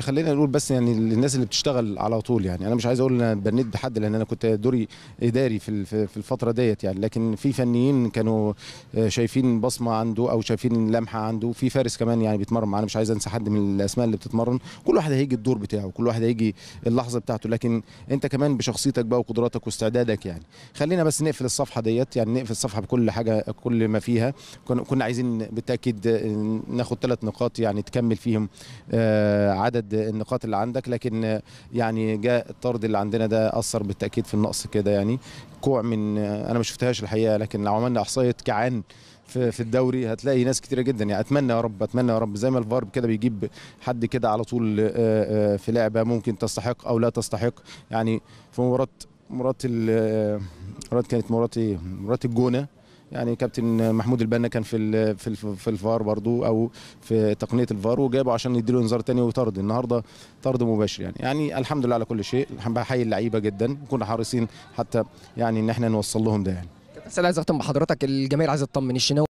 خلينا نقول بس يعني للناس اللي بتشتغل على طول يعني انا مش عايز اقول ان انا اتبنيت بحد لان انا كنت دوري اداري في في الفتره ديت يعني لكن في فنيين كانوا آه، شايفين بصمه عنده او شايفين لمحه عنده في فارس كمان يعني بيتمرن معانا مش عايز انسى حد من الاسماء اللي بتتمرن كل واحد هيجي الدور بتاعه كل واحد هيجي اللحظه بتاعته لكن انت كمان بشخصيتك بقى وقدراتك واستعدادك يعني خلينا بس نقفل الصفحه ديت يعني نقفل الصفحه بكل حاجه كل ما فيها كنا عايزين بالتاكيد آه، ناخد ثلاث نقاط يعني تكمل فيهم آه عدد النقاط اللي عندك لكن يعني جاء الطرد اللي عندنا ده اثر بالتاكيد في النقص كده يعني كوع من انا ما شفتهاش الحقيقه لكن لو عملنا احصائيه كعان في الدوري هتلاقي ناس كتيره جدا يعني اتمنى يا رب اتمنى يا رب زي ما الفار كده بيجيب حد كده على طول آه، آه، في لعبه ممكن تستحق او لا تستحق يعني في مباراه مباراه آه، مباراه كانت مباراه ايه مباراه الجونه يعني كابتن محمود البنا كان في في في الفار برضو او في تقنيه الفار وجابه عشان يديله انذار تاني وطرد النهارده طرد مباشر يعني يعني الحمد لله على كل شيء بحيي اللعيبه جدا كنا حريصين حتى يعني ان احنا نوصل لهم ده يعني كابتن انا عايز اختم بحضرتك الجماهير عايز تطمن الشناوي